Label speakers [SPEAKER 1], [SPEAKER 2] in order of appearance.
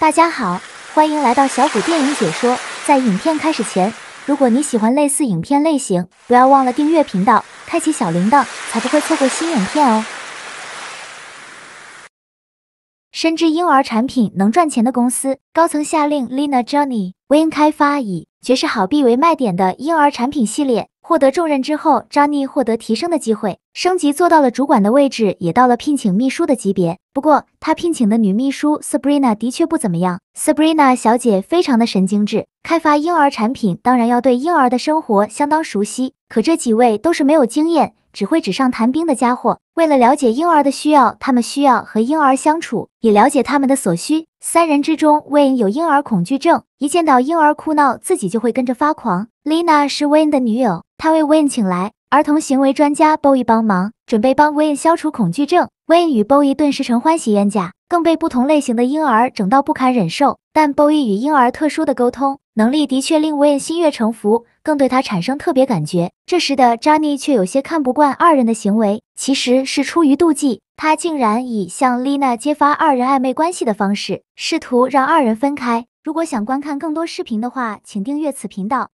[SPEAKER 1] 大家好，欢迎来到小虎电影解说。在影片开始前，如果你喜欢类似影片类型，不要忘了订阅频道，开启小铃铛，才不会错过新影片哦。深知婴儿产品能赚钱的公司高层下令，Lena Johnny 开发以“爵士好币”为卖点的婴儿产品系列。获得重任之后，扎尼获得提升的机会，升级做到了主管的位置，也到了聘请秘书的级别。不过，他聘请的女秘书 Sabrina 的确不怎么样。Sabrina 小姐非常的神经质，开发婴儿产品当然要对婴儿的生活相当熟悉，可这几位都是没有经验。只会纸上谈兵的家伙。为了了解婴儿的需要，他们需要和婴儿相处，也了解他们的所需。三人之中，Wayne 有婴儿恐惧症，一见到婴儿哭闹，自己就会跟着发狂。Lina 是 Wayne 的女友，她为 Wayne 请来儿童行为专家 Boyi 帮忙，准备帮 Wayne 消除恐惧症。Wayne 与 Boyi 顿时成欢喜冤家，更被不同类型的婴儿整到不堪忍受。但 Boyi 与婴儿特殊的沟通。能力的确令薇恩心悦诚服，更对他产生特别感觉。这时的 z 妮却有些看不惯二人的行为，其实是出于妒忌。他竟然以向丽娜揭发二人暧昧关系的方式，试图让二人分开。如果想观看更多视频的话，请订阅此频道。